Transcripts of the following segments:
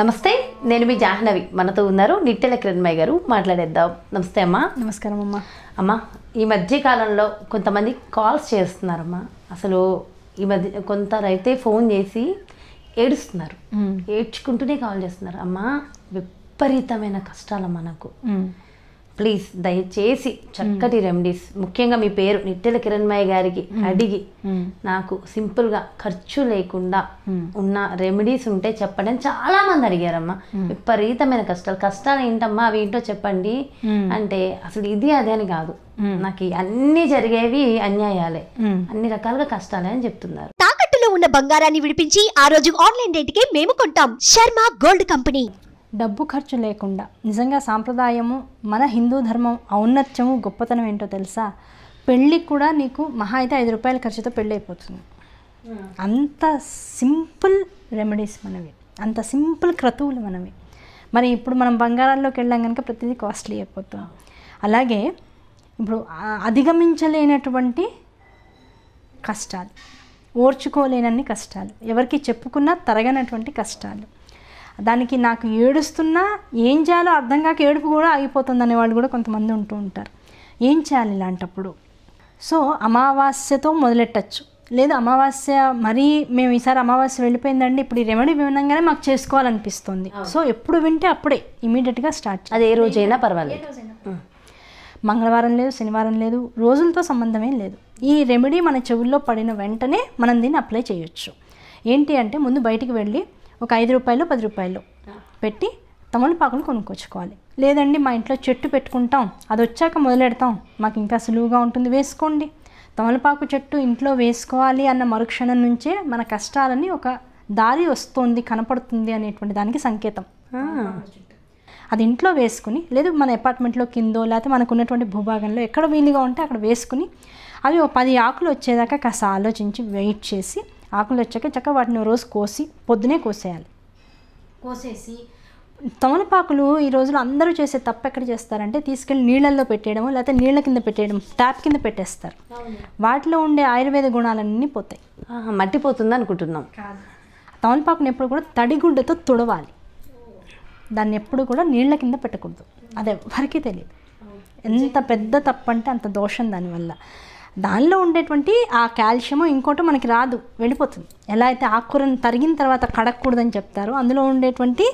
నమస్తే నేను మీ జాహ్నవి మనతో ఉన్నారు నిట్టెల కిరణ్మయ్య గారు మాట్లాడేద్దాం నమస్తే అమ్మా నమస్కారం అమ్మా అమ్మా ఈ మధ్య కాలంలో కొంతమంది కాల్స్ చేస్తున్నారమ్మా అసలు ఈ మధ్య కొంతరైతే ఫోన్ చేసి ఏడుస్తున్నారు ఏడ్చుకుంటూనే కాల్ చేస్తున్నారు అమ్మా విపరీతమైన కష్టాలమ్మా నాకు ప్లీజ్ దయచేసి చక్కటి hmm. రెమెడీస్ ముఖ్యంగా మీ పేరు నిట్టెల కిరణ్మయ్య గారికి hmm. అడిగి hmm. నాకు సింపుల్గా ఖర్చు లేకుండా ఉన్న రెమెడీస్ ఉంటే చెప్పండి చాలా మంది అడిగారమ్మా విపరీతమైన కష్టాలు కష్టాలు ఏంటమ్మా అవి ఏంటో చెప్పండి అంటే అసలు ఇది అదే అని కాదు నాకు అన్ని జరిగేవి అన్యాయాలే అన్ని రకాలుగా కష్టాలే అని చెప్తున్నారు తాకట్టులో ఉన్న బంగారాన్ని విడిపించి ఆ రోజు ఆన్లైన్ రేటుకే మేము కొంటాం శర్మ గోల్డ్ కంపెనీ డబ్బు ఖర్చు లేకుండా నిజంగా సాంప్రదాయము మన హిందూ ధర్మం ఔన్నత్యము గొప్పతనం ఏంటో తెలుసా పెళ్ళి కూడా నీకు మహా అయితే ఐదు రూపాయల ఖర్చుతో పెళ్ళి అయిపోతుంది hmm. అంత సింపుల్ రెమెడీస్ మనవి అంత సింపుల్ క్రతువులు మనవి మరి ఇప్పుడు మనం బంగారాల్లోకి వెళ్ళాం కనుక ప్రతిదీ కాస్ట్లీ అయిపోతాం అలాగే ఇప్పుడు అధిగమించలేనటువంటి కష్టాలు ఓర్చుకోలేనన్ని కష్టాలు ఎవరికి చెప్పుకున్నా తరగనటువంటి కష్టాలు దానికి నాకు ఏడుస్తున్నా ఏం చేయాలో అర్థం కాక ఏడుపు కూడా ఆగిపోతుంది అనేవాళ్ళు కూడా కొంతమంది ఉంటూ ఉంటారు ఏం చేయాలి ఇలాంటప్పుడు సో అమావాస్యతో మొదలెట్టచ్చు లేదు అమావాస్య మరీ మేము ఈసారి అమావాస్య వెళ్ళిపోయిందండి ఇప్పుడు ఈ రెమెడీ వినంగానే మాకు చేసుకోవాలనిపిస్తుంది సో ఎప్పుడు వింటే అప్పుడే ఇమీడియట్గా స్టార్ట్ అది ఏ రోజైనా పర్వాలేదు మంగళవారం లేదు శనివారం లేదు రోజులతో సంబంధమేం లేదు ఈ రెమెడీ మన చెవుల్లో పడిన వెంటనే మనం దీన్ని అప్లై చేయొచ్చు ఏంటి అంటే ముందు బయటికి వెళ్ళి ఒక ఐదు రూపాయలు పది రూపాయలు పెట్టి తమలపాకులు కొనుక్కొచ్చుకోవాలి లేదండి మా ఇంట్లో చెట్టు పెట్టుకుంటాం అది వచ్చాక మొదలెడతాం మాకు ఇంకా సులువుగా ఉంటుంది వేసుకోండి తమలపాకు చెట్టు ఇంట్లో వేసుకోవాలి అన్న మరుక్షణం నుంచే మన కష్టాలని ఒక దారి వస్తుంది కనపడుతుంది అనేటువంటి దానికి సంకేతం అది ఇంట్లో వేసుకుని లేదు మన అపార్ట్మెంట్లో కిందో లేకపోతే మనకు ఉన్నటువంటి భూభాగంలో ఎక్కడ వీలుగా ఉంటే అక్కడ వేసుకుని అవి ఒక పది ఆకులు వచ్చేదాకా కాస్త ఆలోచించి వెయిట్ చేసి ఆకులు వచ్చాక చక్కగా వాటిని రోజు కోసి పొద్దునే కోసేయాలి కోసేసి తమలపాకులు ఈ రోజులో అందరూ చేసే తప్పు ఎక్కడ చేస్తారంటే తీసుకెళ్ళి నీళ్ళల్లో పెట్టేయడం లేకపోతే నీళ్ళ కింద పెట్టేయడం ట్యాప్ కింద పెట్టేస్తారు వాటిలో ఉండే ఆయుర్వేద గుణాలన్నీ పోతాయి మట్టిపోతుంది అనుకుంటున్నాం తమలపాకుని ఎప్పుడు కూడా తడిగుడ్డతో తుడవాలి దాన్ని ఎప్పుడు కూడా నీళ్ళ కింద పెట్టకూడదు అది ఎవరికీ తెలియదు ఎంత పెద్ద తప్పంటే అంత దోషం దానివల్ల దానిలో ఉండేటువంటి ఆ కాల్షియము ఇంకోటి మనకి రాదు వెళ్ళిపోతుంది ఎలా అయితే ఆకుకూరను తరిగిన తర్వాత కడగకూడదని చెప్తారో అందులో ఉండేటువంటి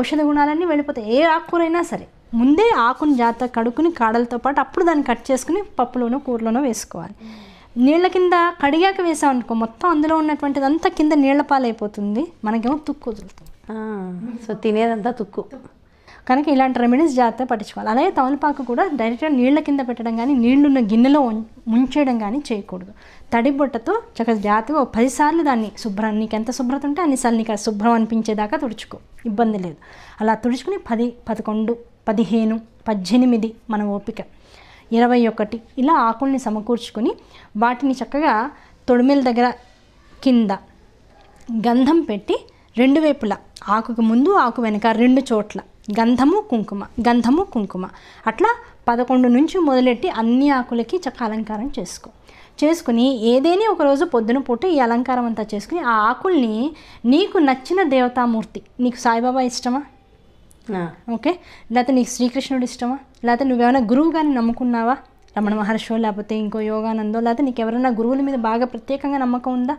ఔషధ గుణాలన్నీ వెళ్ళిపోతాయి ఏ ఆకుకూర అయినా సరే ముందే ఆకుని జాత కడుక్కుని కాడలతో పాటు అప్పుడు దాన్ని కట్ చేసుకుని పప్పులోనో కూరలోనో వేసుకోవాలి నీళ్ళ కింద కడిగాక వేసామనుకో మొత్తం అందులో ఉన్నటువంటిది అంతా కింద నీళ్ల పాలైపోతుంది మనకేమో తుక్కు వదులుతుంది సో తినేదంతా తుక్కు కనుక ఇలాంటి రెమెడీస్ జాగ్రత్త పట్టించుకోవాలి అలాగే తమలపాకు కూడా డైరెక్ట్గా నీళ్ల కింద పెట్టడం కానీ నీళ్లున్న గిన్నెలో ముంచేయడం కానీ చేయకూడదు తడి బొట్టతో చక్కగా జాగ్రత్తగా పదిసార్లు దాన్ని శుభ్రం నీకు ఎంత శుభ్రత ఉంటే అన్నిసార్లు నీకు శుభ్రం అనిపించేదాకా తుడుచుకో ఇబ్బంది లేదు అలా తుడుచుకుని పది పదకొండు పదిహేను పద్దెనిమిది మన ఓపిక ఇరవై ఒకటి ఇలా ఆకుల్ని సమకూర్చుకొని వాటిని చక్కగా తొడిమెల దగ్గర కింద గంధం పెట్టి రెండు వైపులా ఆకుకు ముందు ఆకు వెనక రెండు చోట్ల గంధము కుంకుమ గంధము కుంకుమ అట్లా పదకొండు నుంచి మొదలెట్టి అన్ని ఆకులకి చక్క అలంకారం చేసుకో చేసుకుని ఏదేని ఒకరోజు పొద్దున పూట ఈ అలంకారం అంతా చేసుకుని ఆ ఆకుల్ని నీకు నచ్చిన దేవతామూర్తి నీకు సాయిబాబా ఇష్టమా ఓకే లేకపోతే నీకు శ్రీకృష్ణుడు ఇష్టమా లేకపోతే నువ్వేమైనా గురువు కానీ నమ్ముకున్నావా రమణ మహర్షో లేకపోతే ఇంకో యోగానందో లేకపోతే నీకు ఎవరైనా గురువుల మీద బాగా ప్రత్యేకంగా నమ్మకం ఉందా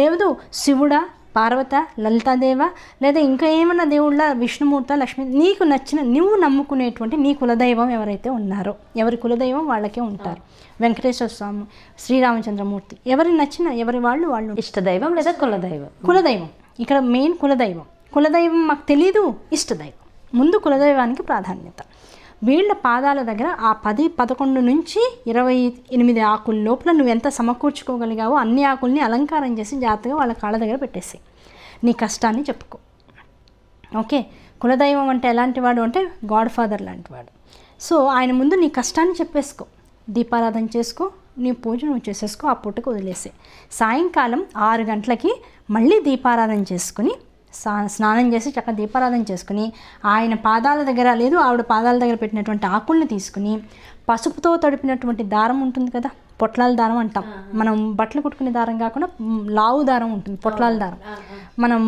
లేదు శివుడా పార్వత లలితాదేవ లేదా ఇంకా ఏమైనా దేవుళ్ళ విష్ణుమూర్త లక్ష్మి నీకు నచ్చిన నువ్వు నమ్ముకునేటువంటి నీ కులదైవం ఎవరైతే ఉన్నారో ఎవరి కులదైవం వాళ్ళకే ఉంటారు వెంకటేశ్వర స్వామి శ్రీరామచంద్రమూర్తి ఎవరి నచ్చిన ఎవరి వాళ్ళు వాళ్ళు ఇష్టదైవం లేదా కులదైవం కులదైవం ఇక్కడ మెయిన్ కులదైవం కులదైవం మాకు తెలీదు ఇష్టదైవం ముందు కులదైవానికి ప్రాధాన్యత వీళ్ళ పాదాల దగ్గర ఆ పది పదకొండు నుంచి ఇరవై ఎనిమిది ఆకుల లోపల నువ్వు ఎంత సమకూర్చుకోగలిగావో అన్ని ఆకుల్ని అలంకారం చేసి జాగ్రత్తగా వాళ్ళ కాళ్ళ దగ్గర పెట్టేసి నీ కష్టాన్ని చెప్పుకో ఓకే కులదైవం అంటే ఎలాంటి వాడు అంటే గాడ్ ఫాదర్ లాంటి వాడు సో ఆయన ముందు నీ కష్టాన్ని చెప్పేసుకో దీపారాధన చేసుకో నీ పూజ నువ్వు చేసేసుకో ఆ పూటకు వదిలేసే సాయంకాలం ఆరు గంటలకి మళ్ళీ దీపారాధన చేసుకుని స్నానం చేసి చక్కగా దీపారాధన చేసుకుని ఆయన పాదాల దగ్గర లేదు ఆవిడ పాదాల దగ్గర పెట్టినటువంటి ఆకుల్ని తీసుకుని పసుపుతో తడిపినటువంటి దారం ఉంటుంది కదా పొట్లాల దారం అంటాం మనం బట్టలు కుట్టుకునే దారం కాకుండా లావు దారం ఉంటుంది పొట్లాల దారం మనం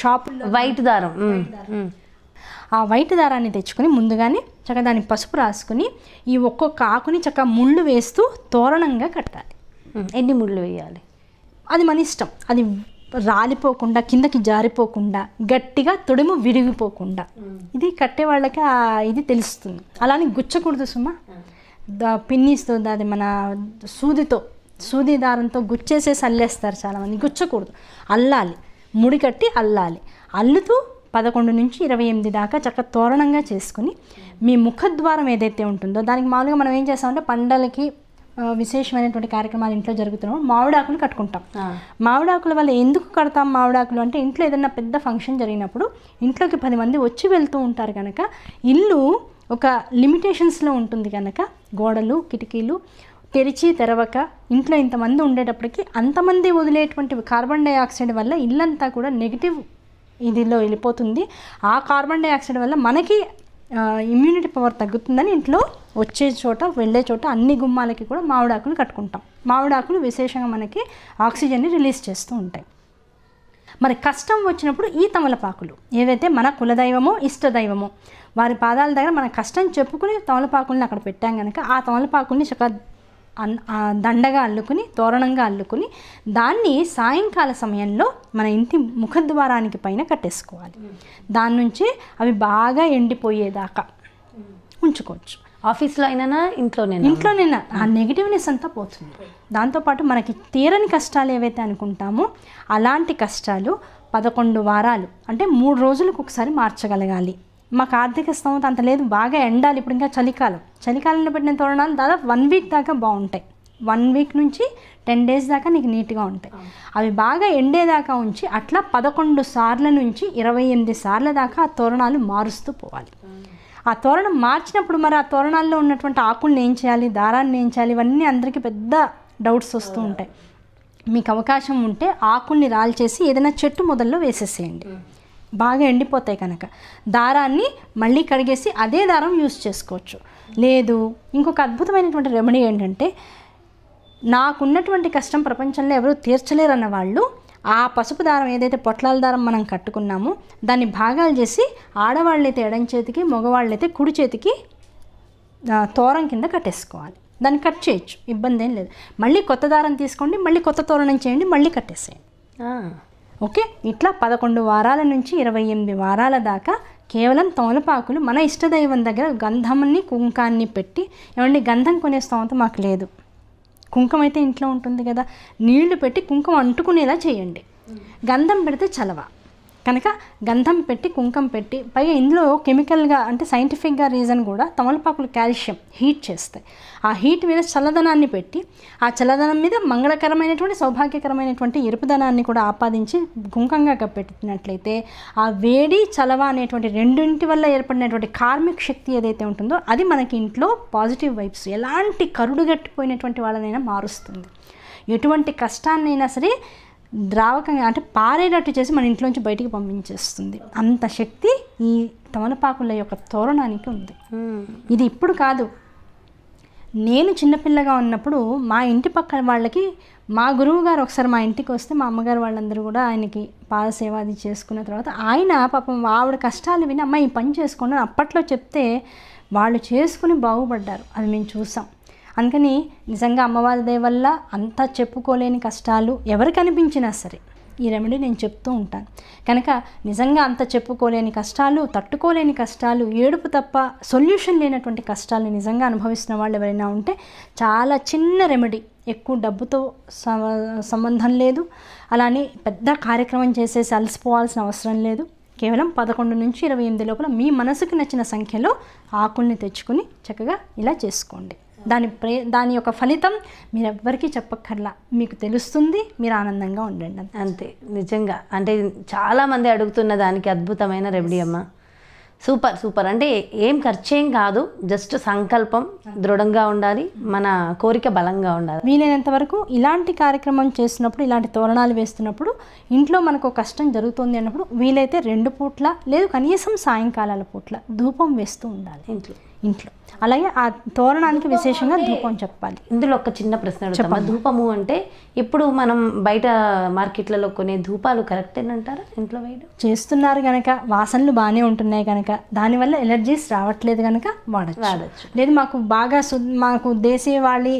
షాప్ వైట్ దారం ఆ వైట్ దారాన్ని తెచ్చుకొని ముందుగానే చక్కగా దాన్ని పసుపు రాసుకుని ఈ ఒక్కొక్క ఆకుని చక్కగా ముళ్ళు వేస్తూ తోరణంగా కట్టాలి ఎన్ని ముళ్ళు వేయాలి అది మన ఇష్టం అది రాలిపోకుండా కిందకి జారిపోకుండా గట్టిగా తొడుము విరిగిపోకుండా ఇది కట్టే వాళ్ళకి ఇది తెలుస్తుంది అలానే గుచ్చకూడదు సుమా పిన్నిస్తో అది మన సూదితో సూది దారంతో గుచ్చేసేసి అల్లేస్తారు చాలామంది గుచ్చకూడదు అల్లాలి ముడి కట్టి అల్లాలి అల్లుతూ పదకొండు నుంచి ఇరవై ఎనిమిది దాకా చక్క తోరణంగా చేసుకుని మీ ముఖద్వారం ఏదైతే ఉంటుందో దానికి మామూలుగా మనం ఏం చేస్తామంటే పండలకి విశేషమైనటువంటి కార్యక్రమాలు ఇంట్లో జరుగుతున్నాం మామిడాకులు కట్టుకుంటాం మామిడాకుల వల్ల ఎందుకు కడతాం మామిడాకులు అంటే ఇంట్లో ఏదైనా పెద్ద ఫంక్షన్ జరిగినప్పుడు ఇంట్లోకి పది మంది వచ్చి వెళ్తూ ఉంటారు కనుక ఇల్లు ఒక లిమిటేషన్స్లో ఉంటుంది కనుక గోడలు కిటికీలు తెరిచి తెరవక ఇంట్లో ఇంతమంది ఉండేటప్పటికి అంతమంది వదిలేటువంటి కార్బన్ డైఆక్సైడ్ వల్ల ఇల్లంతా కూడా నెగిటివ్ ఇదిలో వెళ్ళిపోతుంది ఆ కార్బన్ డైఆక్సైడ్ వల్ల మనకి ఇమ్యూనిటీ పవర్ తగ్గుతుందని ఇంట్లో వచ్చే చోట వెళ్ళే చోట అన్ని గుమ్మాలకి కూడా మామిడాకులు కట్టుకుంటాం మామిడాకులు విశేషంగా మనకి ఆక్సిజన్ని రిలీజ్ చేస్తూ ఉంటాయి మరి కష్టం వచ్చినప్పుడు ఈ తమలపాకులు ఏవైతే మన కులదైవమో ఇష్టదైవమో వారి పాదాల దగ్గర మన కష్టం చెప్పుకుని తమలపాకుల్ని అక్కడ పెట్టాం కనుక ఆ తమలపాకుల్ని దండగా అల్లుకుని తోరణంగా అల్లుకుని దాన్ని సాయంకాల సమయంలో మన ఇంటి ముఖద్వారానికి పైన కట్టేసుకోవాలి దాని నుంచి అవి బాగా ఎండిపోయేదాకా ఉంచుకోవచ్చు ఆఫీస్లో అయినా ఇంట్లోనే ఇంట్లోనైనా ఆ నెగిటివ్నెస్ అంతా పోతుంది దాంతోపాటు మనకి తీరని కష్టాలు ఏవైతే అనుకుంటామో అలాంటి కష్టాలు పదకొండు వారాలు అంటే మూడు రోజులకు ఒకసారి మార్చగలగాలి మాకు ఆర్థిక స్థోమత అంత లేదు బాగా ఎండాలి ఇప్పుడు ఇంకా చలికాలం చలికాలంలో పెట్టిన తోరణాలు దాదాపు వన్ వీక్ దాకా బాగుంటాయి వన్ వీక్ నుంచి టెన్ డేస్ దాకా నీకు నీట్గా ఉంటాయి అవి బాగా ఎండేదాకా ఉంచి అట్లా పదకొండు సార్ల నుంచి ఇరవై ఎనిమిది సార్ల దాకా ఆ తోరణాలు మారుస్తూ పోవాలి ఆ తోరణం మార్చినప్పుడు మరి ఆ తోరణాల్లో ఉన్నటువంటి ఆకుల్ని ఏం చేయాలి దారాన్ని ఏం చేయాలి ఇవన్నీ అందరికీ పెద్ద డౌట్స్ వస్తూ ఉంటాయి మీకు అవకాశం ఉంటే ఆకుల్ని రాల్చేసి ఏదైనా చెట్టు మొదల్లో వేసేసేయండి బాగా ఎండిపోతాయి కనుక దారాన్ని మళ్ళీ కడిగేసి అదే దారం యూస్ చేసుకోవచ్చు లేదు ఇంకొక అద్భుతమైనటువంటి రెమెడీ ఏంటంటే నాకున్నటువంటి కష్టం ప్రపంచంలో ఎవరూ తీర్చలేరన్న వాళ్ళు ఆ పసుపు దారం ఏదైతే పొట్లాల దారం మనం కట్టుకున్నామో దాన్ని భాగాలు చేసి ఆడవాళ్ళైతే ఎడం చేతికి మగవాళ్ళైతే కుడి చేతికి తోరం కింద కట్టేసుకోవాలి దాన్ని కట్ చేయొచ్చు ఇబ్బంది ఏం లేదు మళ్ళీ కొత్త దారం తీసుకోండి మళ్ళీ కొత్త తోరణం చేయండి మళ్ళీ కట్టేసేయండి ఓకే ఇట్లా పదకొండు వారాల నుంచి ఇరవై ఎనిమిది వారాల దాకా కేవలం తోలపాకులు మన ఇష్టదైవం దగ్గర గంధంని కుంకాన్ని పెట్టి ఏమండి గంధం కొనే స్తోమత మాకు లేదు కుంకం అయితే ఇంట్లో ఉంటుంది కదా నీళ్లు పెట్టి కుంకం అంటుకునేలా చేయండి గంధం పెడితే చలవ కనుక గంధం పెట్టి కుంకం పెట్టి పైగా ఇందులో కెమికల్గా అంటే సైంటిఫిక్గా రీజన్ కూడా తమలపాకులు కాల్షియం హీట్ చేస్తాయి ఆ హీట్ మీద చల్లదనాన్ని పెట్టి ఆ చల్లదనం మీద మంగళకరమైనటువంటి సౌభాగ్యకరమైనటువంటి ఎరుపుదనాన్ని కూడా ఆపాదించి గుంకంగా పెట్టినట్లయితే ఆ వేడి చలవ అనేటువంటి రెండింటి వల్ల ఏర్పడినటువంటి కార్మిక శక్తి ఏదైతే ఉంటుందో అది మనకి ఇంట్లో పాజిటివ్ వైబ్స్ ఎలాంటి కరుడుగట్టిపోయినటువంటి వాళ్ళనైనా మారుస్తుంది ఎటువంటి కష్టాన్నైనా సరే ద్రావకంగా అంటే పారేటట్టు చేసి మన ఇంట్లోంచి బయటికి పంపించేస్తుంది అంత శక్తి ఈ తమలపాకుల యొక్క తోరణానికి ఉంది ఇది ఇప్పుడు కాదు నేను చిన్నపిల్లగా ఉన్నప్పుడు మా ఇంటి పక్క వాళ్ళకి మా గురువు గారు ఒకసారి మా ఇంటికి వస్తే మా అమ్మగారు వాళ్ళందరూ కూడా ఆయనకి పాదసేవ అది చేసుకున్న తర్వాత ఆయన పాపం ఆవిడ కష్టాలు విని అమ్మాయి పని చేసుకున్నాను అప్పట్లో చెప్తే వాళ్ళు చేసుకుని బాగుపడ్డారు అది మేము చూసాం అందుకని నిజంగా అమ్మవారి దయ వల్ల అంతా చెప్పుకోలేని కష్టాలు ఎవరు కనిపించినా సరే ఈ రెమెడీ నేను చెప్తూ ఉంటాను కనుక నిజంగా అంత చెప్పుకోలేని కష్టాలు తట్టుకోలేని కష్టాలు ఏడుపు తప్ప సొల్యూషన్ లేనటువంటి కష్టాలు నిజంగా అనుభవిస్తున్న వాళ్ళు ఎవరైనా ఉంటే చాలా చిన్న రెమెడీ ఎక్కువ డబ్బుతో సంబంధం లేదు అలానే పెద్ద కార్యక్రమం చేసేసి అలసిపోవాల్సిన అవసరం లేదు కేవలం పదకొండు నుంచి ఇరవై ఎనిమిది లోపల మీ మనసుకు నచ్చిన సంఖ్యలో ఆకుల్ని తెచ్చుకుని చక్కగా ఇలా చేసుకోండి దాని ప్రే దాని యొక్క ఫలితం మీరు ఎవ్వరికీ చెప్పక్కర్లా మీకు తెలుస్తుంది మీరు ఆనందంగా ఉండండి అంతే నిజంగా అంటే చాలామంది అడుగుతున్న దానికి అద్భుతమైన రెమెడీ అమ్మ సూపర్ సూపర్ అంటే ఏం ఖర్చేం కాదు జస్ట్ సంకల్పం దృఢంగా ఉండాలి మన కోరిక బలంగా ఉండాలి వీలైనంత వరకు ఇలాంటి కార్యక్రమం చేస్తున్నప్పుడు ఇలాంటి తోరణాలు వేస్తున్నప్పుడు ఇంట్లో మనకు కష్టం జరుగుతుంది అన్నప్పుడు వీలైతే రెండు పూట్ల లేదు కనీసం సాయంకాలాల పూట్ల ధూపం వేస్తూ ఉండాలి ఇంట్లో ఇంట్లో అలాగే ఆ తోరణానికి విశేషంగా ధూపం చెప్పాలి ఇందులో ఒక చిన్న ప్రశ్న ధూపము అంటే ఇప్పుడు మనం బయట మార్కెట్లలో కొనే ధూపాలు కరెక్ట్ అంటారా ఇంట్లో వేయడం చేస్తున్నారు కనుక వాసనలు బాగానే ఉంటున్నాయి కనుక దానివల్ల ఎలర్జీస్ రావట్లేదు కనుక వాడచ్చు వాడచ్చు లేదు మాకు బాగా మాకు వాళ్ళి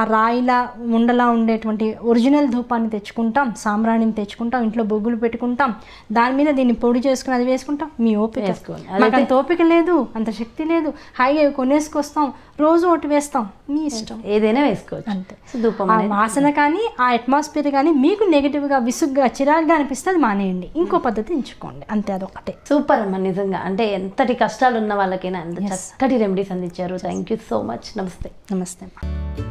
ఆ రాయిలా ఉండలా ఉండేటువంటి ఒరిజినల్ ధూపాన్ని తెచ్చుకుంటాం సామ్రాణిని తెచ్చుకుంటాం ఇంట్లో బొగ్గులు పెట్టుకుంటాం దాని మీద దీన్ని పొడి చేసుకుని అది వేసుకుంటాం మీ ఓపిక మాకు అంత ఓపిక లేదు అంత శక్తి లేదు లేదు హాయిగా ఇవి కొనేసుకొస్తాం రోజు ఒకటి వేస్తాం మీ ఇష్టం ఏదైనా వేసుకోవచ్చు అంతే ధూపం వాసన కానీ ఆ అట్మాస్ఫియర్ కానీ మీకు నెగిటివ్గా విసుగ్గా చిరాగ్గా అనిపిస్తే అది మానేయండి ఇంకో hmm. పద్ధతి ఎంచుకోండి అంతే అదొకటే సూపర్ అమ్మ నిజంగా అంటే ఎంతటి కష్టాలు ఉన్న వాళ్ళకైనా ఎంత చక్కటి రెమెడీస్ అందించారు థ్యాంక్ యూ సో మచ్ నమస్తే నమస్తే అమ్మా